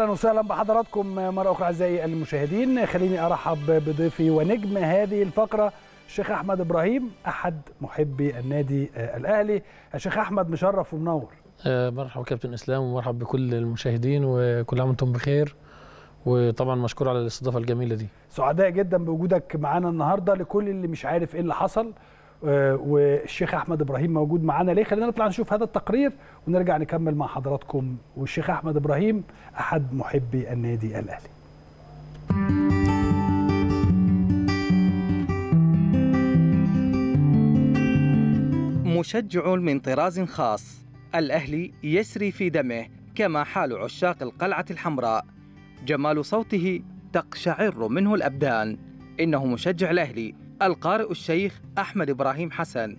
اهلا وسهلا بحضراتكم مره اخرى اعزائي المشاهدين خليني ارحب بضيفي ونجم هذه الفقره الشيخ احمد ابراهيم احد محبي النادي آه، الاهلي الشيخ احمد مشرف ومنور آه، مرحبا كابتن اسلام ومرحب بكل المشاهدين وكل عام وانتم بخير وطبعا مشكور على الاستضافه الجميله دي سعداء جدا بوجودك معانا النهارده لكل اللي مش عارف ايه اللي حصل آه، والشيخ احمد ابراهيم موجود معانا ليه خلينا نطلع نشوف هذا التقرير ونرجع نكمل مع حضراتكم والشيخ احمد ابراهيم احد محبي النادي الاهلي مشجع من طراز خاص الاهلي يسري في دمه كما حال عشاق القلعه الحمراء جمال صوته تقشعر منه الابدان انه مشجع الاهلي القارئ الشيخ أحمد إبراهيم حسن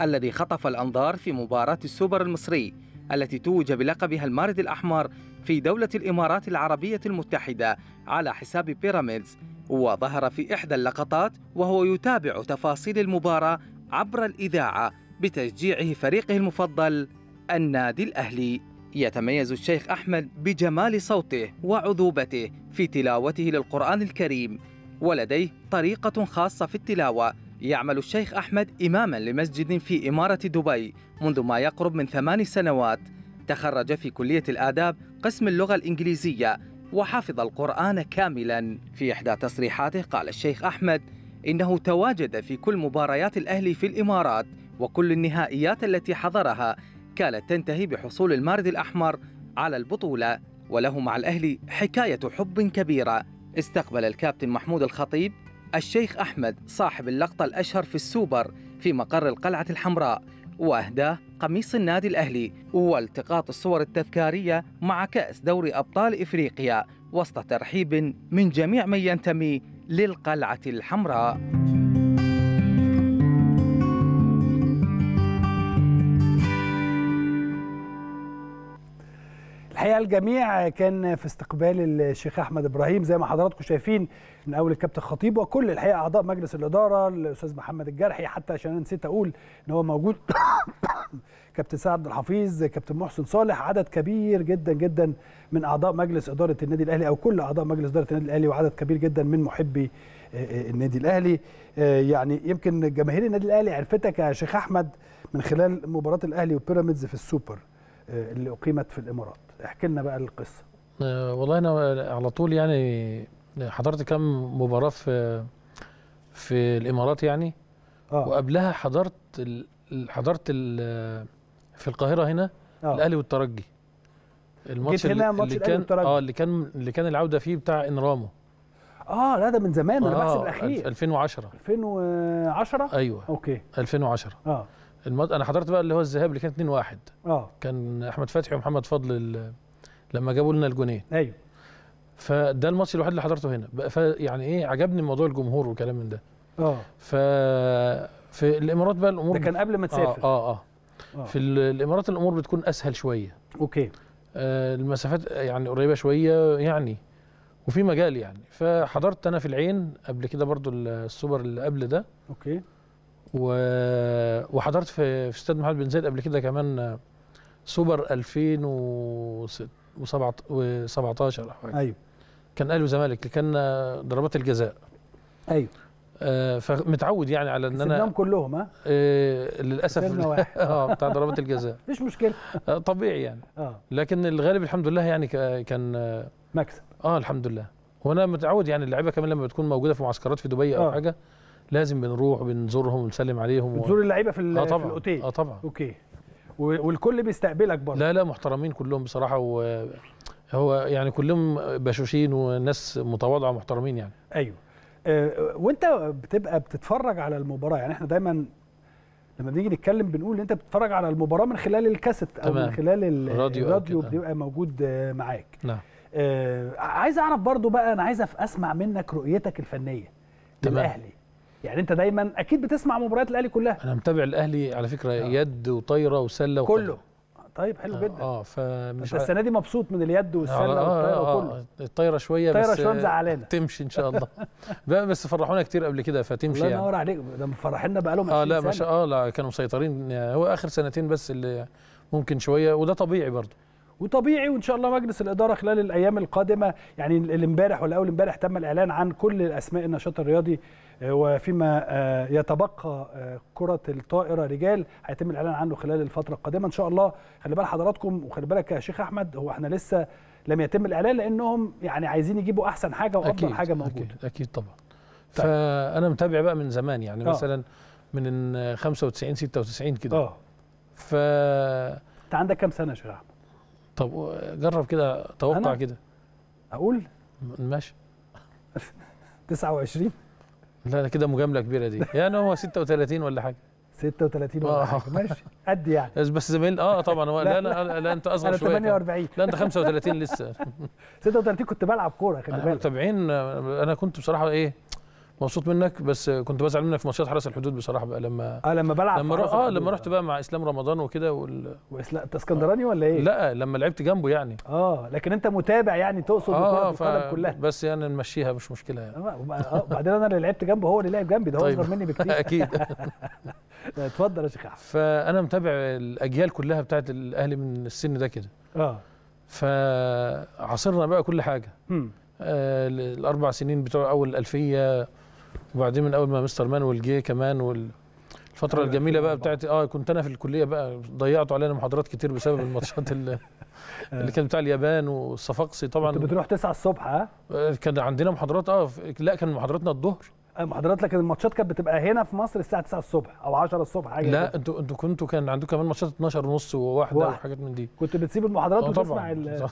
الذي خطف الأنظار في مباراة السوبر المصري التي توج بلقبها المارد الأحمر في دولة الإمارات العربية المتحدة على حساب بيراميدز وظهر في إحدى اللقطات وهو يتابع تفاصيل المباراة عبر الإذاعة بتشجيعه فريقه المفضل النادي الأهلي يتميز الشيخ أحمد بجمال صوته وعذوبته في تلاوته للقرآن الكريم ولديه طريقة خاصة في التلاوة يعمل الشيخ أحمد إماما لمسجد في إمارة دبي منذ ما يقرب من ثمان سنوات تخرج في كلية الآداب قسم اللغة الإنجليزية وحفظ القرآن كاملا في إحدى تصريحاته قال الشيخ أحمد إنه تواجد في كل مباريات الأهلي في الإمارات وكل النهائيات التي حضرها كانت تنتهي بحصول المارد الأحمر على البطولة وله مع الأهلي حكاية حب كبيرة استقبل الكابتن محمود الخطيب الشيخ أحمد صاحب اللقطة الأشهر في السوبر في مقر القلعة الحمراء وأهداه قميص النادي الأهلي والتقاط الصور التذكارية مع كأس دوري أبطال إفريقيا وسط ترحيب من جميع من ينتمي للقلعة الحمراء الحقيقه الجميع كان في استقبال الشيخ احمد ابراهيم زي ما حضراتكم شايفين من اول الكابتن خطيب وكل الحقيقه اعضاء مجلس الاداره الاستاذ محمد الجرحي حتى عشان انا نسيت اقول ان هو موجود كابتن سعد عبد الحفيظ كابتن محسن صالح عدد كبير جدا جدا من اعضاء مجلس اداره النادي الاهلي او كل اعضاء مجلس اداره النادي الاهلي وعدد كبير جدا من محبي آه، آه، النادي الاهلي آه، يعني يمكن جماهير النادي الاهلي عرفتك يا شيخ احمد من خلال مباراه الاهلي وبيراميدز في السوبر آه، اللي اقيمت في الامارات احكي لنا بقى القصه آه، والله انا على طول يعني حضرت كم مباراه في في الامارات يعني آه. وقبلها حضرت حضرت في القاهره هنا آه. الاهلي والترجي الماتش اللي, اللي كان اه اللي كان اللي كان العوده فيه بتاع انرامو اه لا ده من زمان آه انا بحسب الاخير 2010 2010 ايوه اوكي 2010 اه المد... انا حضرت بقى اللي هو الذهاب اللي كان 2 1 اه كان احمد فتحي ومحمد فضل ال... لما جابوا لنا الجونين ايوه فده الماتش الوحيد اللي حضرته هنا فيعني ايه عجبني موضوع الجمهور وكلام من ده اه ف في الامارات بقى الامور ده كان قبل ما تسافر اه اه, آه. آه. في الامارات الامور بتكون اسهل شويه اوكي آه المسافات يعني قريبه شويه يعني وفي مجال يعني فحضرت انا في العين قبل كده برضو السوبر اللي قبل ده اوكي و... وحضرت في في استاد محمد بن زايد قبل كده كمان سوبر 2017 او حاجه ايوه كان اهلي وزمالك كان ضربات الجزاء ايوه آه فمتعود يعني على ان انا كلهم ها آه للاسف اه بتاع ضربات الجزاء مفيش مشكله آه طبيعي يعني آه. لكن الغالب الحمد لله يعني كان مكسب اه الحمد لله وانا متعود يعني اللعيبه كمان لما بتكون موجوده في معسكرات في دبي او آه. حاجه لازم بنروح بنزورهم ونسلم عليهم بتزور اللعيبه في, آه في الاوتيل اه طبعا اوكي والكل بيستقبلك برضه لا لا محترمين كلهم بصراحه وهو يعني كلهم بشوشين وناس متواضعه محترمين يعني ايوه آه وانت بتبقى بتتفرج على المباراه يعني احنا دايما لما بنيجي نتكلم بنقول ان انت بتتفرج على المباراه من خلال الكاسيت او من خلال الراديو, الراديو بيبقى موجود آه، معاك نعم آه عايز اعرف برضو بقى انا عايز اسمع منك رؤيتك الفنيه تمام. للاهلي يعني انت دايما اكيد بتسمع مباريات الاهلي كلها انا متابع الاهلي على فكره آه. يد وطايره وسله كله طيب حلو آه جدا اه فمش انت السنه دي مبسوط من اليد آه، والسله آه والطايره آه وكله الطايره شويه الطايره شويه مزعلانه تمشي ان شاء الله بس فرحونا كتير قبل كده فتمشي الله ينور يعني. عليك ده مفرحينا بقى لهم اه لا ما شاء الله آه، كانوا مسيطرين هو اخر سنتين بس اللي ممكن شويه وده طبيعي برضه وطبيعي وان شاء الله مجلس الاداره خلال الايام القادمه يعني الامبارح ولا اول امبارح تم الاعلان عن كل الاسماء النشاط الرياضي آه، وفيما آه، يتبقى آه، كرة الطائرة رجال هيتم الإعلان عنه خلال الفترة القادمة إن شاء الله خلي بال حضراتكم وخلي بالك يا شيخ أحمد هو إحنا لسه لم يتم الإعلان لأنهم يعني عايزين يجيبوا أحسن حاجة وأفضل أكيد حاجة موجودة أكيد, أكيد طبعا طيب. فأنا متابع بقى من زمان يعني أوه. مثلا من 95 96 كده اه ف أنت عندك كام سنة يا شيخ أحمد؟ طب جرب كده توقع كده اقول ماشي 29 لا ده كده مجامله كبيره دي يعني هو 36 ولا حاجه 36 ولا آه. حاجه ماشي قد يعني بس زميل اه طبعا هو لا, لا, لا, لا انت اصغر شويه انا 48 لا انت 35 لسه 36 كنت بلعب كوره خلي آه، بالك 70 انا كنت بصراحه ايه مبسوط منك بس كنت بزعل منك في ماتشات حرس الحدود بصراحه بقى لما اه لما بلعب لما رحت اه لما رحت بقى مع اسلام رمضان وكده وال... واسلام انت اسكندراني ولا ايه؟ لا لما لعبت جنبه يعني اه لكن انت متابع يعني تقصد آه ف... القدم كلها بس يعني نمشيها مش مشكله يعني آه, آه، بعدين انا اللي لعبت جنبه هو اللي لعب جنبي ده هو طيب. اصغر مني بكتير اكيد اتفضل يا شيخ احمد فانا متابع الاجيال كلها بتاعت الاهلي من السن ده كده اه فعاصرنا بقى كل حاجه آه الاربع سنين بتوع اول الالفيه وبعدين من اول ما مستر مانويل جه كمان والفتره الجميله بقى بتاعت اه كنت انا في الكليه بقى ضيعتوا علينا محاضرات كتير بسبب الماتشات اللي, اللي كانت بتاع اليابان والصفاقسي طبعا كنت بتروح 9 الصبح ها آه، كان عندنا محاضرات اه لا كان محاضراتنا الظهر آه، محاضرات لكن الماتشات كانت بتبقى هنا في مصر الساعه 9 الصبح او 10 الصبح حاجه لا انتوا انتوا كنتوا كان عندكم كمان ماتشات 12 ونص وواحده وحاجات من دي كنت بتسيب المحاضرات آه، وتسمع طبعا.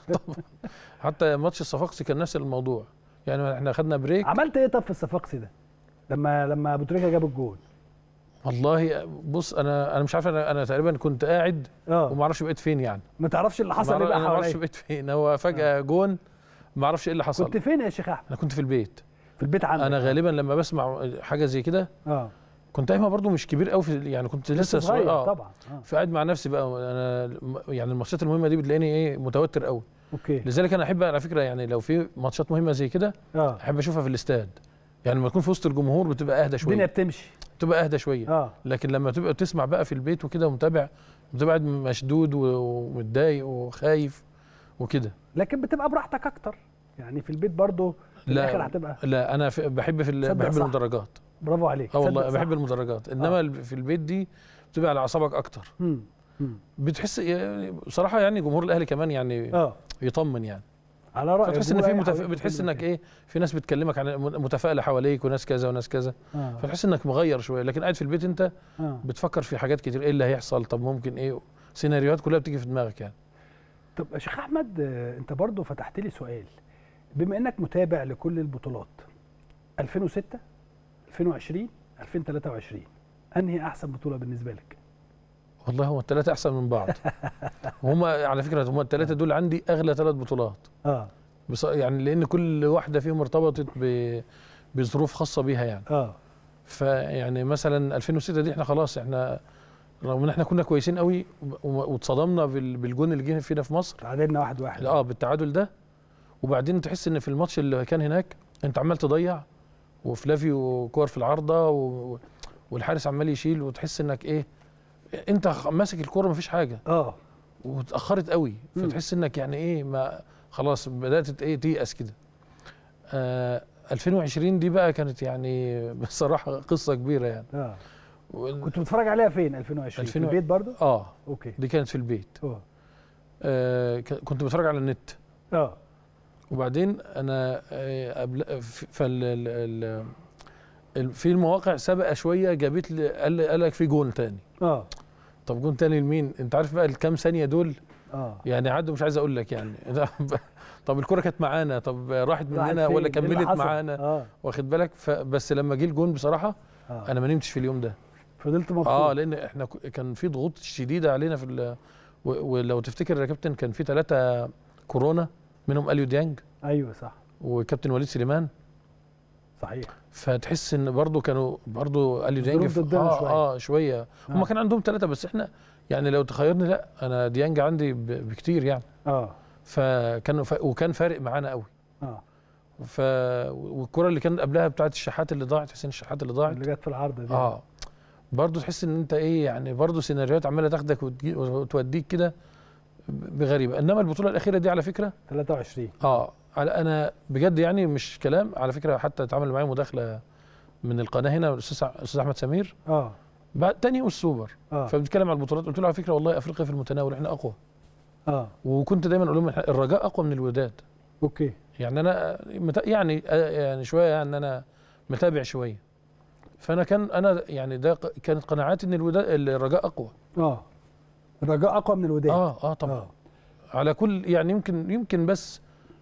حتى ماتش الصفاقسي كان نفس الموضوع يعني احنا خدنا بريك عملت ايه طب في الصفاقسي ده لما لما ابو تريكه جاب الجول والله بص انا انا مش عارف انا انا تقريبا كنت قاعد آه. وما اعرفش بقيت فين يعني ما تعرفش اللي حصل ايه بقى حواليك ما اعرفش بقيت فين هو فجاه أوه. جون ما اعرفش ايه اللي حصل كنت فين يا شيخ احمد انا كنت في البيت في البيت عندك انا غالبا لما بسمع حاجه زي كده اه كنت قايمه برضو مش كبير قوي في يعني كنت لسه صغير اه طبعا آه. فقاعد مع نفسي بقى انا يعني الماتشات المهمه دي بتلاقيني ايه متوتر قوي اوكي لذلك انا احب على فكره يعني لو في ماتشات مهمه زي كده آه. احب اشوفها في الاستاد يعني لما تكون في وسط الجمهور بتبقى اهدى شويه الدنيا بتمشي بتبقى اهدى شويه آه. لكن لما تبقى تسمع بقى في البيت وكده ومتابع بتبقى قاعد مشدود ومتضايق وخايف وكده لكن بتبقى براحتك اكتر يعني في البيت برضه في لا الاخر هتبقى لا انا في بحب في بحب صح. المدرجات برافو عليك اه والله بحب المدرجات انما آه. في البيت دي بتبقى على اعصابك اكتر مم. مم. بتحس يعني بصراحه يعني جمهور الاهلي كمان يعني آه. يطمن يعني على رايك فتحس ان في متف... بتحس انك ايه في ناس بتكلمك عن متفائله حواليك وناس كذا وناس كذا آه. فتحس انك مغير شويه لكن قاعد في البيت انت آه. بتفكر في حاجات كتير ايه اللي هيحصل طب ممكن ايه سيناريوهات كلها بتيجي في دماغك يعني طب شيخ احمد انت برضه فتحت لي سؤال بما انك متابع لكل البطولات 2006 2020 2023 انهي احسن بطوله بالنسبه لك والله هو الثلاثه احسن من بعض هما على فكره هم الثلاثه دول عندي اغلى ثلاث بطولات اه بص... يعني لان كل واحده فيهم ارتبطت ب... بظروف خاصه بيها يعني اه فيعني مثلا 2006 دي احنا خلاص احنا رغم ان احنا كنا كويسين قوي واتصدمنا بالجون اللي جه فينا في مصر تعادلنا واحد واحد اه بالتعادل ده وبعدين تحس ان في الماتش اللي كان هناك انت عمال تضيع وفلافيو كور في العارضه و... والحارس عمال يشيل وتحس انك ايه انت ماسك الكوره مفيش حاجه اه واتاخرت قوي فتحس انك يعني ايه ما خلاص بدات ايه تيأس كده آه 2020 دي بقى كانت يعني بصراحه قصه كبيره يعني اه كنت بتتفرج عليها فين 2020 في البيت برضه اه اوكي دي كانت في البيت أوه. اه, آه، كنت بتفرج على النت اه وبعدين انا آه، قبل ال فال في المواقع سابقه شويه جابت لي قال لك في جون تاني اه طب جون تاني لمين انت عارف بقى الكام ثانيه دول اه يعني عدوا مش عايز اقول لك يعني طب الكره كانت معانا طب راحت مننا ولا إيه كملت معانا آه. واخد بالك بس لما جه الجون بصراحه آه. انا ما نمتش في اليوم ده فضلت مبسوط اه لان احنا كان في ضغوط شديده علينا في ولو تفتكر يا كابتن كان في ثلاثه كورونا منهم اليو ديانج ايوه صح وكابتن وليد سليمان صحيح فتحس ان برضه كانوا برضه قال لي ديانج اه شوية. اه شويه آه. هم كان عندهم ثلاثه بس احنا يعني لو تخيرني لا انا ديانج عندي بكتير يعني اه فكان وكان فارق معانا قوي اه ف والكره اللي كانت قبلها بتاعت الشحات اللي ضاعت حسين الشحات اللي ضاعت اللي جت في العرض دي اه برضه تحس ان انت ايه يعني برضه سيناريوهات عماله تاخدك وتوديك كده بغريبه انما البطوله الاخيره دي على فكره 23 اه على انا بجد يعني مش كلام على فكره حتى اتعمل معايا مداخله من القناه هنا الاستاذ الاستاذ احمد سمير اه بعد تاني يوم السوبر آه. فبنتكلم على البطولات قلت له على فكره والله افريقيا في المتناول احنا اقوى اه وكنت دايما اقول لهم الرجاء اقوى من الوداد اوكي يعني انا يعني آه، يعني شويه يعني انا متابع شويه فانا كان انا يعني ده كانت قناعاتي ان الوداد الرجاء اقوى اه الرجاء اقوى من الوداد اه اه طبعا آه. على كل يعني يمكن يمكن بس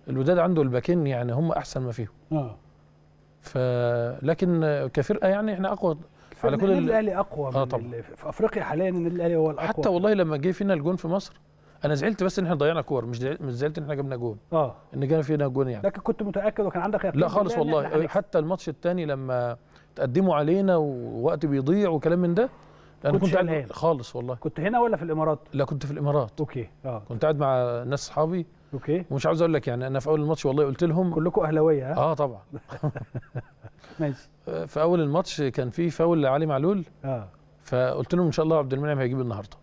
الوداد عنده الباكين يعني هم احسن ما فيهم اه ف لكن كفرقه يعني احنا اقوى على كل النادي الاهلي اقوى آه طبعا. في افريقيا حاليا النادي الاهلي هو الاقوى حتى والله لما جه فينا الجون في مصر انا زعلت بس ان احنا ضيعنا كور مش مش زعلت ان احنا جبنا جون اه ان جانا فينا جون يعني لكن كنت متاكد وكان عندك يقين لا خالص والله حتى الماتش الثاني لما تقدموا علينا ووقت بيضيع وكلام من ده انا كنت هنا خالص والله كنت هنا ولا في الامارات لا كنت في الامارات اوكي اه كنت قاعد مع ناس اصحابي اوكي ومش عاوز اقول لك يعني انا في اول الماتش والله قلت لهم كلكم اهلاويه ها اه طبعا ماشي آه، في اول الماتش كان في فاول لعلي معلول اه فقلت لهم ان شاء الله عبد المنعم هيجيب النهارده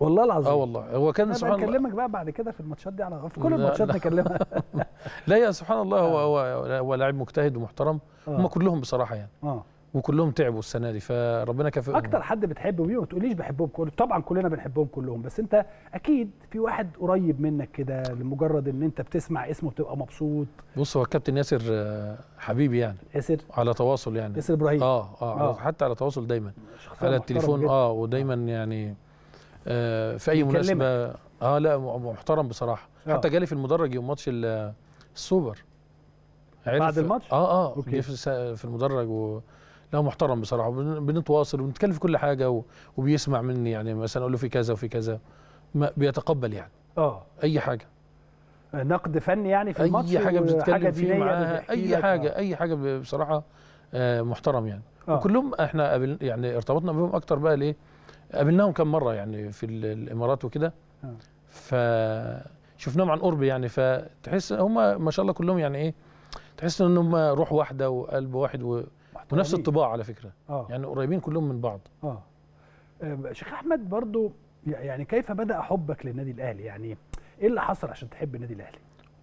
والله العظيم اه والله هو كان طيب، سبحان الله نكلمك بقى بعد كده في الماتشات دي على في كل الماتشات نكلمها لا يا سبحان الله هو آه. هو, هو لاعب مجتهد ومحترم آه. هم كلهم بصراحه يعني اه وكلهم تعبوا السنه دي فربنا كافئهم اكتر حد بتحبه بيه ما تقوليش بحبهم كل طبعا كلنا بنحبهم كلهم بس انت اكيد في واحد قريب منك كده لمجرد ان انت بتسمع اسمه بتبقى مبسوط بص هو الكابتن ياسر آه، حبيبي يعني ياسر على تواصل يعني ياسر ابراهيم اه اه, آه. حتى على تواصل دايما على التليفون جدا. اه ودايما يعني آه في اي مناسبه اه لا محترم بصراحه آه. حتى جالي في المدرج يوم ماتش السوبر بعد الماتش اه اه أوكي. جه في المدرج و لا محترم بصراحه بنتواصل وبنتكلم في كل حاجه وبيسمع مني يعني مثلا اقول له في كذا وفي كذا ما بيتقبل يعني اه اي حاجه نقد فني يعني في أي الماتش اي حاجه بنتكلم فيه معاها اي حاجه آه. اي حاجه بصراحه محترم يعني آه. وكلهم احنا قابل يعني ارتبطنا بهم اكتر بقى ليه قابلناهم كم مره يعني في الامارات وكده آه. فشفناهم عن قرب يعني فتحس هم ما شاء الله كلهم يعني ايه تحس ان هم روح واحده وقلب واحد و واحد ونفس الطباع على فكره آه. يعني قريبين كلهم من بعض اه شيخ احمد برضو يعني كيف بدا حبك للنادي الاهلي يعني ايه اللي حصل عشان تحب النادي الاهلي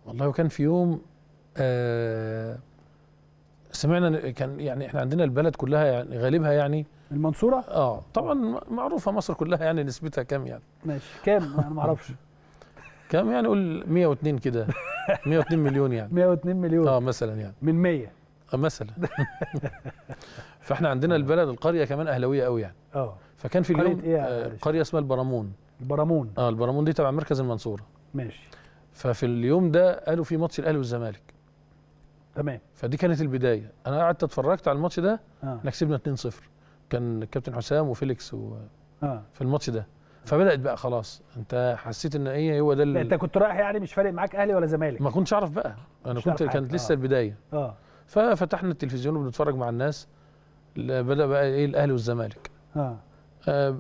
والله كان في يوم آه سمعنا كان يعني احنا عندنا البلد كلها يعني غالبها يعني المنصوره اه طبعا معروفه مصر كلها يعني نسبتها كام يعني ماشي كام انا ما اعرفش كام يعني قول 102 كده 102 مليون يعني 102 مليون اه مثلا يعني من 100 مثلا فاحنا عندنا آه. البلد القريه كمان اهلاويه قوي يعني اه فكان في اليوم إيه آه، قريه اسمها البرامون البرامون اه البرامون دي تبع مركز المنصوره ماشي ففي اليوم ده قالوا في ماتش الاهلي والزمالك تمام فدي كانت البدايه انا قعدت اتفرجت على الماتش ده آه. احنا كسبنا 2-0 كان الكابتن حسام وفيليكس و... آه. في الماتش ده فبدات بقى خلاص انت حسيت ان ايه هو ده اللي انت كنت رايح يعني مش فارق معاك اهلي ولا زمالك ما كنتش اعرف بقى انا كنت كانت لسه آه. البدايه اه ففتحنا التلفزيون وبنتفرج مع الناس بدا بقى ايه الاهلي والزمالك اه, آه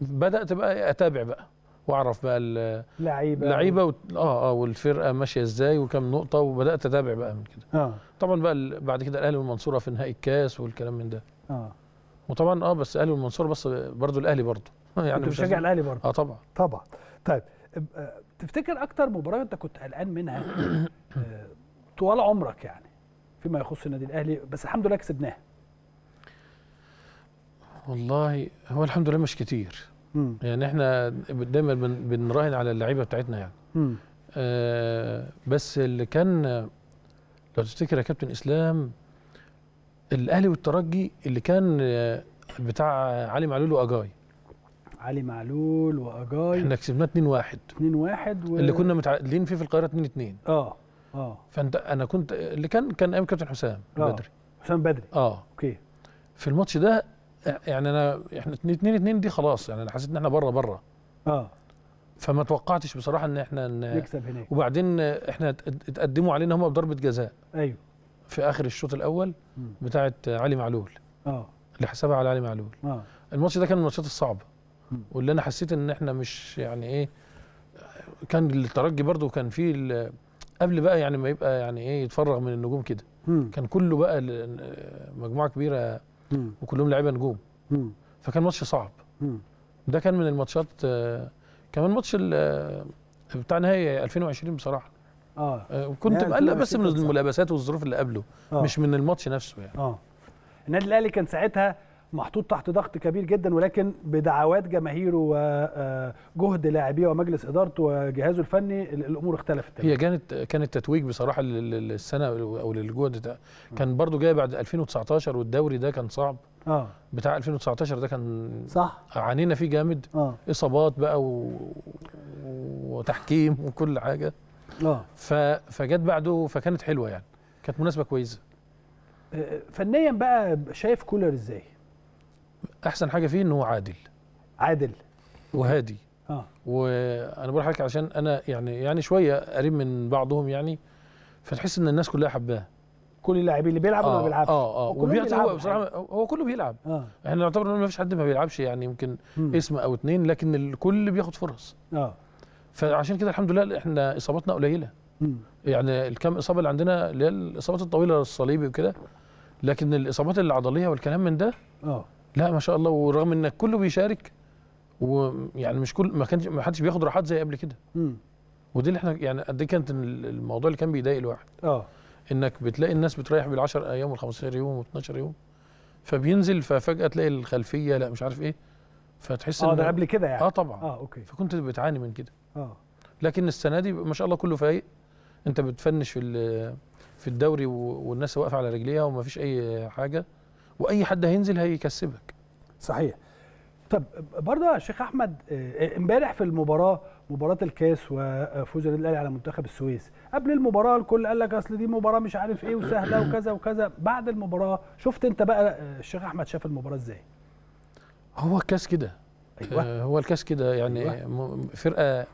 بدات بقى إيه؟ اتابع بقى واعرف بقى اللعيبه اللعيبه و... اه اه والفرقه ماشيه ازاي وكم نقطه وبدات اتابع بقى من كده اه طبعا بقى بعد كده الاهلي والمنصوره في نهائي الكاس والكلام من ده اه وطبعا اه بس الاهلي والمنصوره بس برضه الاهلي برضه يعني انت بتشجع الاهلي برضه اه طبعا طبعا طيب تفتكر اكتر مباراه انت كنت قلقان منها آه، طوال عمرك يعني فيما يخص النادي الاهلي بس الحمد لله كسبناها والله هو الحمد لله مش كتير مم. يعني احنا دايما بنراهن على اللعيبه بتاعتنا يعني آه بس اللي كان لو تفتكر يا كابتن اسلام الاهلي والترجي اللي كان آه، بتاع علي معلول واجاي علي معلول واجاي احنا كسبناه 2-1 2-1 و... اللي كنا متعادلين فيه في القاهره 2-2 اه اه فانت انا كنت اللي كان كان ايام كابتن حسام آه. بدري حسام بدري اه اوكي في الماتش ده يعني انا احنا 2 2 دي خلاص يعني انا حسيت ان احنا بره بره اه فما توقعتش بصراحه ان احنا نكسب هناك وبعدين احنا اتقدموا علينا هم بضربه جزاء ايوه في اخر الشوط الاول بتاعه علي معلول اه اللي حسبها على علي معلول اه الماتش ده كان من الماتشات الصعبه واللي انا حسيت ان احنا مش يعني ايه كان الترجي برضو كان فيه قبل بقى يعني ما يبقى يعني ايه يتفرغ من النجوم كده كان كله بقى مجموعه كبيره وكلهم لعيبه نجوم فكان ماتش صعب ده كان من الماتشات كمان ماتش بتاع نهائي 2020 بصراحه اه, آه، كنت مقلق بس من الملابسات والظروف اللي قبله آه. مش من الماتش نفسه يعني اه النادي الاهلي كان ساعتها محطوط تحت ضغط كبير جدا ولكن بدعوات جماهيره آه، وجهد آه، لاعبيه ومجلس ادارته وجهازه الفني الامور اختلفت هي كانت كانت تتويج بصراحه للسنه او للجهد ده كان برضو جاي بعد 2019 والدوري ده كان صعب اه بتاع 2019 ده كان صح عانينا فيه جامد آه. اصابات بقى و... وتحكيم وكل حاجه اه ف... فجت بعده فكانت حلوه يعني كانت مناسبه كويسه آه، فنيا بقى شايف كولر ازاي؟ احسن حاجه فيه ان هو عادل عادل وهادي اه وانا بقول لحضرتك عشان انا يعني يعني شويه قريب من بعضهم يعني فتحس ان الناس كلها حباه كل اللاعبين اللي بيلعبوا ولا آه، بيلعبش اه اه وبيعطي هو بصراحه هو كله بيلعب آه. احنا نعتبر ان ما فيش حد ما بيلعبش يعني يمكن اسم او اتنين لكن الكل بياخد فرص اه فعشان كده الحمد لله احنا اصاباتنا قليله مم. يعني الكم اصابه اللي عندنا اللي هي الاصابات الطويله الصليبي وكده لكن الاصابات العضليه والكلام من ده اه لا ما شاء الله ورغم انك كله بيشارك ويعني مش كل ما كانش ما حدش بياخد راحات زي قبل كده ودي اللي احنا يعني قد ايه كانت الموضوع اللي كان بيضايق الواحد اه انك بتلاقي الناس بتريح بال10 ايام وال15 يوم و12 يوم فبينزل ففجاه تلاقي الخلفيه لا مش عارف ايه فتحس اه ده قبل كده يعني اه طبعا اه اوكي فكنت بتعاني من كده اه لكن السنه دي ما شاء الله كله فايق انت بتفنش في في الدوري والناس واقفه على رجليها وما فيش اي حاجه واي حد هينزل هيكسبك صحيح طب برضه يا شيخ احمد آه، امبارح في المباراه مباراه الكاس وفوز النادي الاهلي على منتخب السويس قبل المباراه الكل قال لك اصل دي مباراه مش عارف ايه وسهله وكذا وكذا بعد المباراه شفت انت بقى آه، الشيخ احمد شاف المباراه ازاي هو الكاس كده أيوة. آه، هو الكاس كده يعني أيوة. فرقه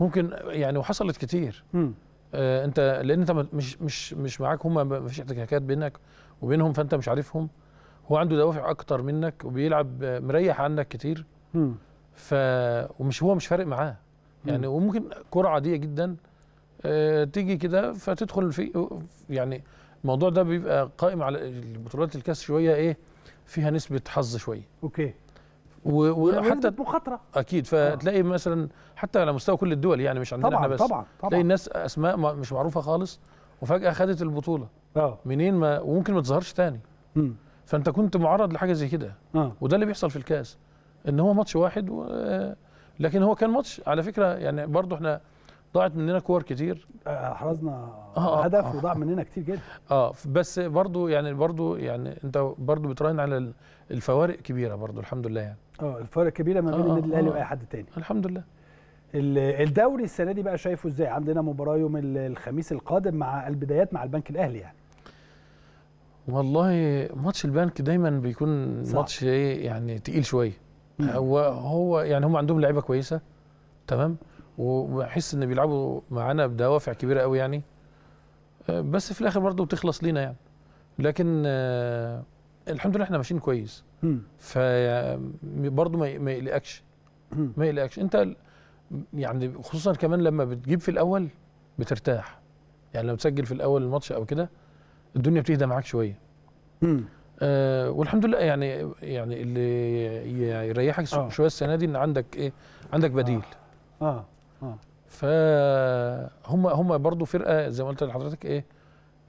ممكن يعني وحصلت كتير م. انت لان انت مش مش مش معاك هم ما فيش احتكاكات بينك وبينهم فانت مش عارفهم هو عنده دوافع اكتر منك وبيلعب مريح عنك كتير ف ومش هو مش فارق معاه يعني وممكن كره عاديه جدا آه، تيجي كده فتدخل في يعني الموضوع ده بيبقى قائم على بطولات الكاس شويه ايه فيها نسبه حظ شويه اوكي وحتى مخاطره اكيد آه. فتلاقي مثلا حتى على مستوى كل الدول يعني مش عندنا طبعًا احنا بس طبعا طبعا تلاقي الناس اسماء مش معروفه خالص وفجاه خدت البطوله اه منين ما وممكن ما تظهرش تاني امم فانت كنت معرض لحاجه زي كده آه. وده اللي بيحصل في الكاس ان هو ماتش واحد و... آه، لكن هو كان ماتش على فكره يعني برضو احنا ضاعت مننا كور كتير احرزنا آه،, آه هدف آه وضاع مننا كتير جدا اه بس برضو يعني برضو يعني انت برضو بتراهن على الفوارق كبيره برضو الحمد لله يعني اه الفوارق كبيره ما بين آه النادي الاهلي آه واي حد تاني الحمد لله الدوري السنه دي بقى شايفه ازاي عندنا مباراه يوم الخميس القادم مع البدايات مع البنك الاهلي يعني والله ماتش البنك دايما بيكون صح. ماتش ايه يعني تقيل شويه هو هو يعني هم عندهم لعيبه كويسه تمام وبحس ان بيلعبوا معانا بدوافع كبيره قوي يعني آه، بس في الاخر برضه بتخلص لينا يعني لكن آه، الحمد لله احنا ماشيين كويس ف آه، برضه ما يقلقكش ما يقلقكش انت يعني خصوصا كمان لما بتجيب في الاول بترتاح يعني لو تسجل في الاول الماتش او كده الدنيا بتهدى معاك شويه امم آه والحمد لله يعني يعني اللي يريحك آه. شويه السنه دي ان عندك ايه عندك آه. بديل اه اه, آه. فهم هم برضو فرقه زي ما قلت لحضرتك ايه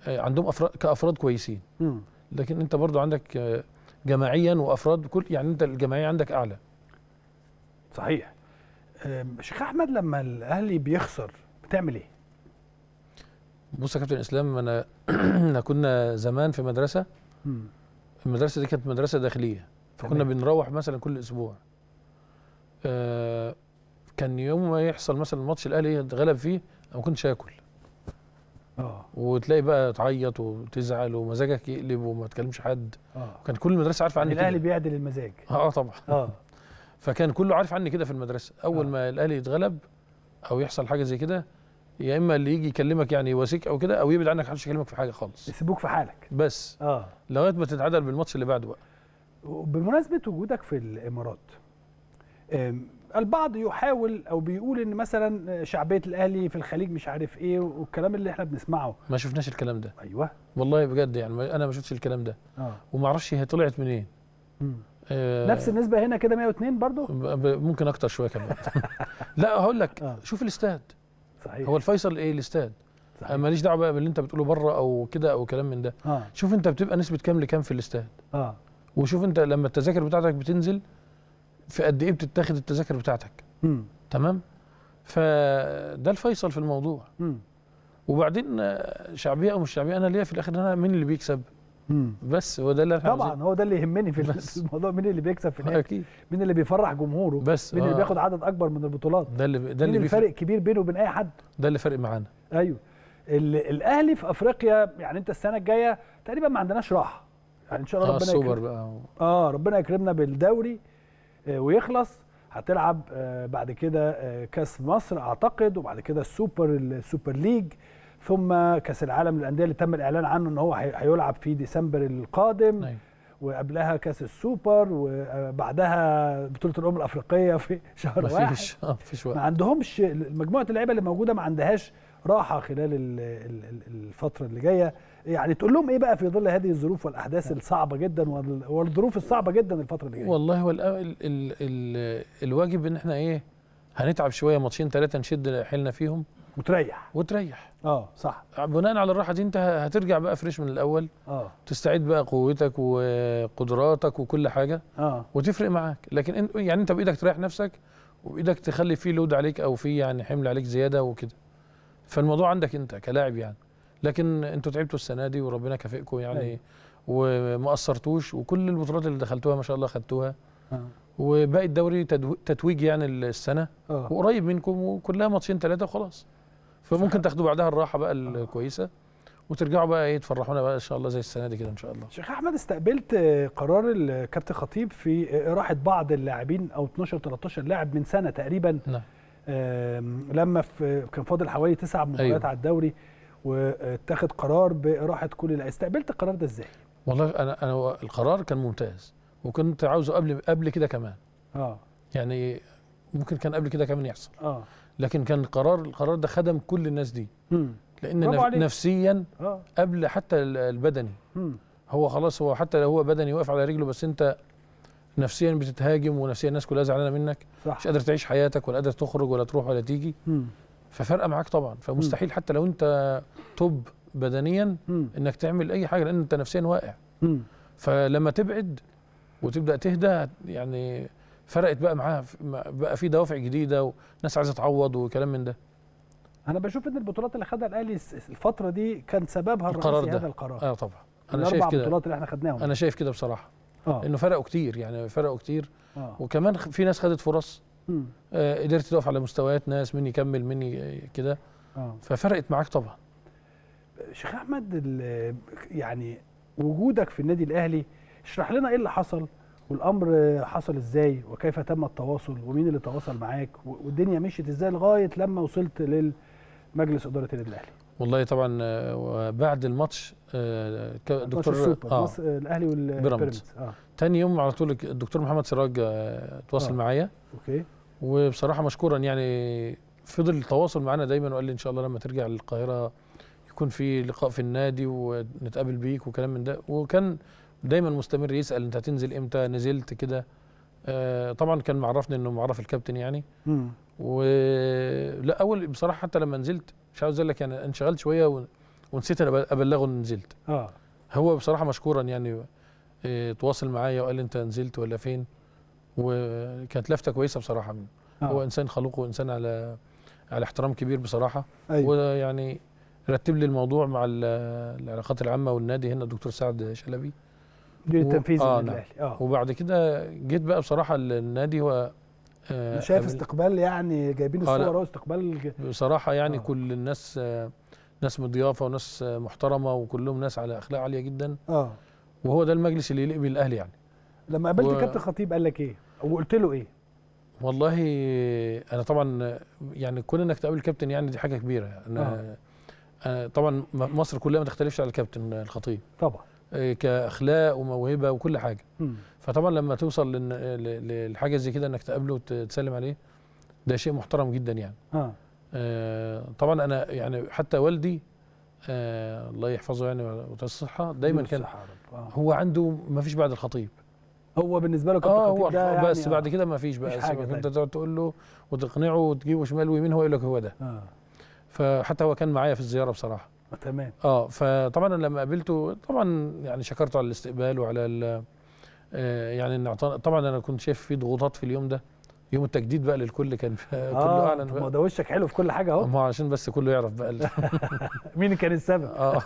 آه، عندهم افراد كافراد كويسين مم. لكن انت برضو عندك آه، جماعيا وافراد كل يعني انت الجماعيه عندك اعلى صحيح شيخ احمد لما الاهلي بيخسر بتعمل ايه بص يا كابتن اسلام انا احنا كنا زمان في مدرسه المدرسه دي كانت مدرسه داخليه فكنا بنروح مثلا كل اسبوع آه كان يوم ما يحصل مثلا ماتش الاهلي اتغلب فيه انا ما كنتش اكل اه وتلاقي بقى تعيط وتزعل ومزاجك يقلب وما تكلمش حد أوه. كان كل المدرسه عارفه عني يعني الاهلي بيعدل المزاج آه،, اه طبعا اه فكان كله عارف عني كده في المدرسه اول أوه. ما الاهلي يتغلب او يحصل حاجه زي كده يا اما اللي يجي يكلمك يعني يواسيك او كده او يبعد عنك محدش يكلمك في حاجه خالص يسيبوك في حالك بس اه لغايه ما تتعادل بالماتش اللي بعده بقى بمناسبه وجودك في الامارات البعض يحاول او بيقول ان مثلا شعبيه الاهلي في الخليج مش عارف ايه والكلام اللي احنا بنسمعه ما شفناش الكلام ده ايوه والله بجد يعني انا ما شفتش الكلام ده آه. وما اعرفش هي طلعت منين آه نفس النسبه هنا كده 102 برضو ممكن اكتر شويه كمان لا هقول لك آه. شوف الاستاد صحيح هو الفيصل ايه الاستاد ماليش دعوه بقى باللي انت بتقوله بره او كده او كلام من ده آه. شوف انت بتبقى نسبه كام لكام في الاستاد اه وشوف انت لما التذاكر بتاعتك بتنزل في قد ايه بتتاخد التذاكر بتاعتك م. تمام فده الفيصل في الموضوع م. وبعدين آه، شعبيه او مش شعبيه انا ليا في الاخر انا مين اللي بيكسب بس هو ده اللي طبعا هو ده اللي يهمني في بس. الموضوع مين اللي بيكسب في النهائي اكيد مين اللي بيفرح جمهوره بس مين آه. اللي بياخد عدد اكبر من البطولات ده اللي ده اللي الفرق كبير بينه وبين اي حد ده اللي فارق معانا ايوه الاهلي في افريقيا يعني انت السنه الجايه تقريبا ما عندناش راحه يعني ان شاء الله آه ربنا يكرمنا بقى اه ربنا يكرمنا بالدوري آه ويخلص هتلعب آه بعد كده آه كاس مصر اعتقد وبعد كده السوبر السوبر ليج ثم كاس العالم للانديه اللي تم الاعلان عنه ان هو هيلعب في ديسمبر القادم أيوة. وقبلها كاس السوبر وبعدها بطوله الامم الافريقيه في شهر مفيش. واحد آه، فيش وقت. ما عندهمش مجموعه اللعيبه اللي موجوده ما عندهاش راحه خلال الفتره اللي جايه يعني تقول لهم ايه بقى في ظل هذه الظروف والاحداث نعم. الصعبه جدا والظروف الصعبه جدا الفتره اللي جايه والله هو الواجب ان احنا ايه هنتعب شويه ماتشين ثلاثه نشد حيلنا فيهم وتريح وتريح اه صح آه، بناء على الراحه دي انت هترجع بقى فريش من الاول اه تستعيد بقى قوتك وقدراتك وكل حاجه اه وتفرق معاك لكن انت يعني انت بايدك تريح نفسك وبايدك تخلي فيه لود عليك او فيه يعني حمل عليك زياده وكده فالموضوع عندك انت كلاعب يعني لكن انتوا تعبتوا السنه دي وربنا كافئكم يعني أيه. وما قصرتوش وكل البطولات اللي دخلتوها ما شاء الله خدتوها آه. وباقي الدوري تتويج يعني السنه آه. وقريب منكم وكلها ماتشين ثلاثه وخلاص فممكن تاخدوا بعدها الراحه بقى آه. الكويسه وترجعوا بقى ايه تفرحونا بقى ان شاء الله زي السنه دي كده ان شاء الله. شيخ احمد استقبلت قرار الكابتن خطيب في اراحه بعض اللاعبين او 12 13 لاعب من سنه تقريبا نعم لما في كان فاضل حوالي تسع مباريات أيوه. على الدوري واتخذ قرار باراحه كل اللاعب استقبلت القرار ده ازاي؟ والله انا انا القرار كان ممتاز وكنت عاوزه قبل قبل كده كمان اه يعني ممكن كان قبل كده كمان يحصل اه لكن كان القرار القرار ده خدم كل الناس دي لان نفسيا آه. قبل حتى البدني هو خلاص هو حتى لو هو بدني واقف على رجله بس انت نفسيا بتتهاجم ونفسيا الناس كلها زعلانه منك صح. مش قادر تعيش حياتك ولا قادر تخرج ولا تروح ولا تيجي ففرقه معاك طبعا فمستحيل حتى لو انت توب بدنيا انك تعمل اي حاجه لان انت نفسيا واقع فلما تبعد وتبدا تهدى يعني فرقت بقى معاها بقى في دوافع جديده وناس عايزه تعوض وكلام من ده انا بشوف ان البطولات اللي خدها الاهلي الفتره دي كان سببها ده. هذا القرار اه طبعا انا شايف كده البطولات اللي احنا خدناهم انا شايف كده بصراحه آه. انه فرقوا كتير يعني فرقوا كتير آه. وكمان في ناس خدت فرص آه قدرت تقف على مستويات ناس من يكمل مني كده آه. ففرقت معاك طبعا شيخ احمد يعني وجودك في النادي الاهلي اشرح لنا ايه اللي حصل والامر حصل ازاي وكيف تم التواصل ومين اللي تواصل معاك والدنيا مشيت ازاي لغايه لما وصلت للمجلس اداره النادي الاهلي والله طبعا آه، بعد الماتش آه، دكتور آه الاهلي والبيراميدز آه. تاني يوم على طول الدكتور محمد سراج آه، تواصل آه. معايا اوكي وبصراحه مشكورا يعني فضل التواصل معانا دايما وقال لي ان شاء الله لما ترجع للقاهره يكون في لقاء في النادي ونتقابل بيك وكلام من ده وكان دايما مستمر يسال انت هتنزل امتى نزلت كده آه طبعا كان معرفني انه معرف الكابتن يعني مم. ولا اول بصراحه حتى لما نزلت مش عاوز اقول لك يعني انشغلت شويه و... ونسيت انا ابلغه ان نزلت اه هو بصراحه مشكورا يعني آه تواصل معايا وقال لي انت نزلت ولا فين وكانت لفته كويسه بصراحه منه آه. هو انسان خلوق وانسان على على احترام كبير بصراحه أيوة. ويعني رتب لي الموضوع مع العلاقات العامه والنادي هنا الدكتور سعد شلبي مدير التنفيذي آه الاهلي نعم. اه وبعد كده جيت بقى بصراحه للنادي و آه شايف استقبال يعني جايبين آه، الصور اهو استقبال بصراحه يعني آه. كل الناس آه ناس مضيافه وناس محترمه وكلهم ناس على اخلاق عاليه جدا اه وهو ده المجلس اللي يليق بالاهلي يعني لما قابلت و... كابتن خطيب قال لك ايه وقلت له ايه والله انا طبعا يعني كون انك تقابل كابتن يعني دي حاجه كبيره انا, آه. أنا طبعا مصر كلها ما تختلفش على الكابتن الخطيب طبعا آه، كاخلاق وموهبه وكل حاجه فطبعا لما توصل للحاجه زي كده انك تقابله وتسلم عليه ده شيء محترم جدا يعني آه. آه طبعا انا يعني حتى والدي آه الله يحفظه يعني ويعطيه الصحه دايما كان آه. هو عنده ما فيش بعد الخطيب هو بالنسبه له كابتن آه هو ده يعني بس آه بعد كده ما فيش بقى حاجة انت تقعد تقول له وتقنعه وتجيبه شمال ويمين هو يقول لك هو ده آه. فحتى هو كان معايا في الزياره بصراحه آه، تمام اه فطبعا انا لما قابلته طبعا يعني شكرته على الاستقبال وعلى ال آه، يعني ان طبعا انا كنت شايف في ضغوطات في اليوم ده يوم التجديد بقى للكل كان آه كله اعلن ما ده وشك حلو في كل حاجه اهو ما عشان بس كله يعرف بقى مين كان السبب اه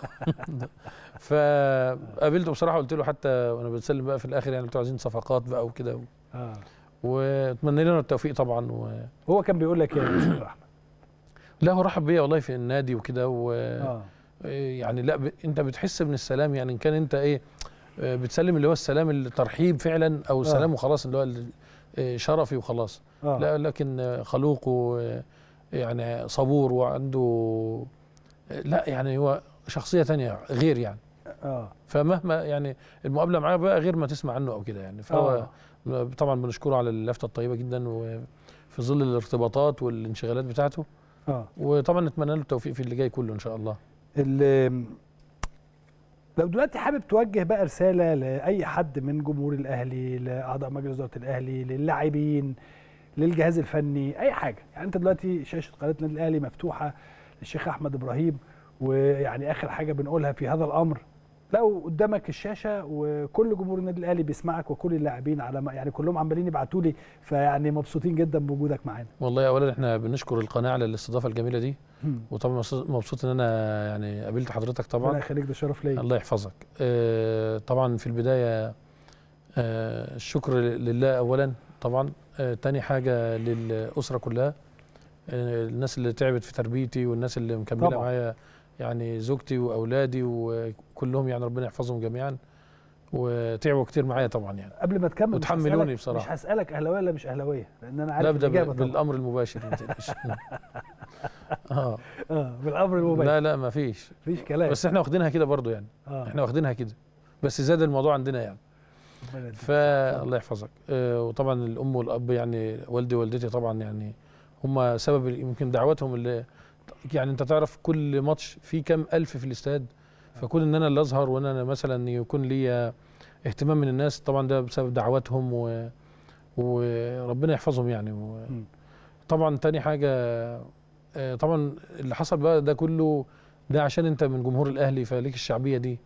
فقابلته بصراحه قلت له حتى وانا بتسلم بقى في الاخر يعني انتوا عايزين صفقات بقى وكده اه واتمنى لنا التوفيق طبعا و... هو كان بيقول لك ايه يا استاذ احمد؟ لا هو رحب بيا والله في النادي وكده و... آه. إيه، يعني لا انت بتحس من السلام يعني ان كان انت ايه آه، بتسلم اللي هو السلام الترحيب فعلا او السلام آه. وخلاص اللي هو آه، شرفي وخلاص آه. لا لكن خلوق آه، يعني صبور وعنده لا يعني هو شخصيه ثانيه غير يعني اه فمهما يعني المقابله معاه بقى غير ما تسمع عنه او كده يعني فهو آه. طبعا بنشكره على اللفته الطيبه جدا وفي ظل الارتباطات والانشغالات بتاعته آه. وطبعا نتمنى له التوفيق في اللي جاي كله ان شاء الله لو دلوقتي حابب توجه بقى رساله لاي حد من جمهور الاهلي لاعضاء مجلس اداره الاهلي للاعبين للجهاز الفني اي حاجه يعني انت دلوقتي شاشه قناه النادي الاهلي مفتوحه للشيخ احمد ابراهيم ويعني اخر حاجه بنقولها في هذا الامر لو قدامك الشاشه وكل جمهور النادي الاهلي بيسمعك وكل اللاعبين على يعني كلهم عمالين يبعتوا لي فيعني مبسوطين جدا بوجودك معانا والله اولا احنا بنشكر القناه على الاستضافه الجميله دي وطبعا مبسوط ان انا يعني قابلت حضرتك طبعا الله يخليك ده شرف ليا الله يحفظك آه طبعا في البدايه آه الشكر لله اولا طبعا آه تاني حاجه للاسره كلها آه، الناس اللي تعبت في تربيتي والناس اللي مكمله معايا يعني زوجتي واولادي وكلهم يعني ربنا يحفظهم جميعا وتعبوا كتير معايا طبعا يعني قبل ما تكمل وتحملوني بصراحه مش هسالك اهلاويه ولا مش اهلاويه لان انا عارف لا الاجابه بالامر المباشر اه اه بالامر المباشر لا لا ما فيش فيش كلام بس احنا واخدينها كده برضو يعني آه. احنا واخدينها كده بس زاد الموضوع عندنا يعني ف الله يحفظك آه وطبعا الام والاب يعني والدي ووالدتي طبعا يعني هم سبب يمكن دعوتهم اللي يعني انت تعرف كل ماتش فيه كام الف في الاستاد فكون ان انا اللي اظهر وان انا مثلا يكون لي اهتمام من الناس طبعا ده بسبب دعواتهم و... وربنا يحفظهم يعني و... طبعا تاني حاجه آه، طبعا اللي حصل بقى ده كله ده عشان انت من جمهور الاهلي فليك الشعبيه دي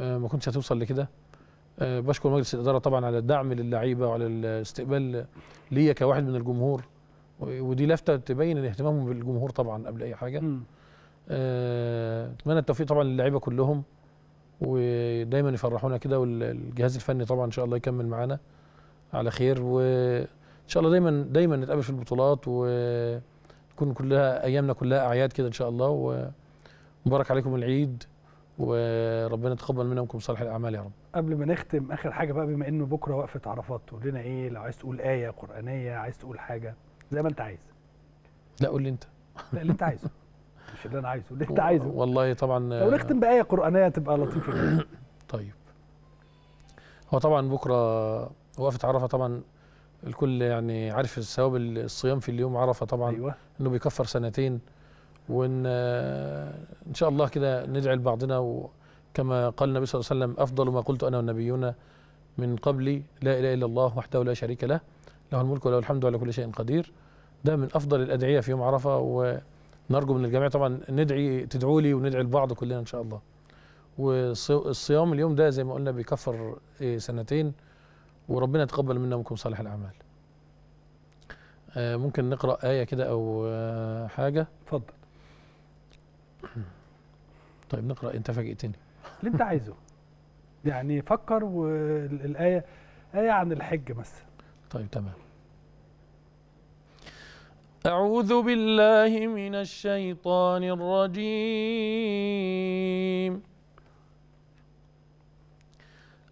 آه، ما كنتش هتوصل لكده آه، بشكر مجلس الاداره طبعا على الدعم للعيبه وعلى الاستقبال ليا كواحد من الجمهور ودي لفته تبين اهتمامهم بالجمهور طبعا قبل اي حاجه آه، اتمنى التوفيق طبعا للعيبه كلهم ودايما يفرحونا كده والجهاز الفني طبعا ان شاء الله يكمل معانا على خير وان شاء الله دايما دايما نتقابل في البطولات وتكون كلها ايامنا كلها اعياد كده ان شاء الله ومبارك عليكم العيد وربنا يتقبل منكم صالح الاعمال يا رب. قبل ما نختم اخر حاجه بقى بما انه بكره وقفه عرفات تقول لنا ايه لو عايز تقول ايه قرانيه عايز تقول حاجه زي ما انت عايز لا قول لي انت لا اللي انت عايزه مش اللي انا عايزه اللي انت عايزه والله طبعا لو نختم بايه قرانيه تبقى لطيفه طيب هو طبعا بكره وقفه عرفه طبعا الكل يعني عارف الثواب الصيام في اليوم عرفه طبعا أيوة. انه بيكفر سنتين وان آه، ان شاء الله كده ندعي لبعضنا وكما قال النبي صلى الله عليه وسلم افضل ما قلت انا والنبيون من قبلي لا اله الا الله وحده لا شريك له له الملك وله الحمد على كل شيء قدير ده من افضل الادعيه في يوم عرفه ونرجو من الجميع طبعا ندعي تدعوا لي وندعي لبعض كلنا ان شاء الله والصيام اليوم ده زي ما قلنا بيكفر إيه، سنتين وربنا يتقبل منا ومنكم صالح الاعمال آه، ممكن نقرا ايه كده او آه، حاجه اتفضل طيب نقرا انت فاجئتني اللي انت عايزه يعني فكر والايه ايه عن الحج مثلا طيب تمام أعوذ بالله من الشيطان الرجيم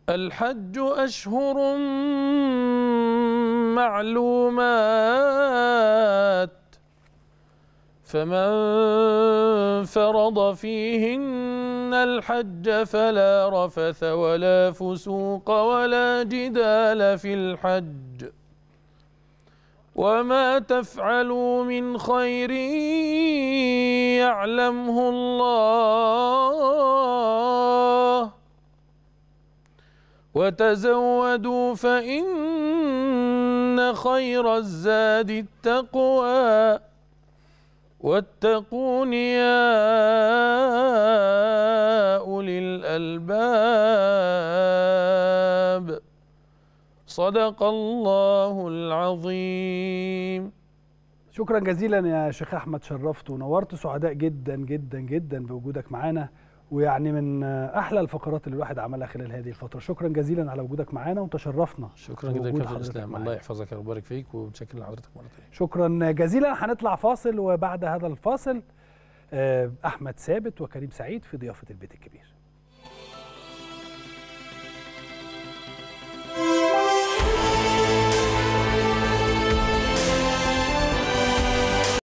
الحج أشهر معلومات فمن فرض فيهن الحج فلا رفث ولا فسوق ولا جدال في الحج وما تفعلوا من خير يعلمه الله وتزودوا فإن خير الزاد التقوى واتقون يا أولي الألباب صدق الله العظيم شكرا جزيلا يا شيخ احمد شرفت ونورت سعداء جدا جدا جدا بوجودك معانا ويعني من احلى الفقرات اللي الواحد عملها خلال هذه الفتره شكرا جزيلا على وجودك معانا وتشرفنا شكرا جدا كابتن اسلام الله يحفظك ويبارك فيك ومتشكر لحضرتك مره ثانيه شكرا جزيلا هنطلع فاصل وبعد هذا الفاصل آه، احمد ثابت وكريم سعيد في ضيافه البيت الكبير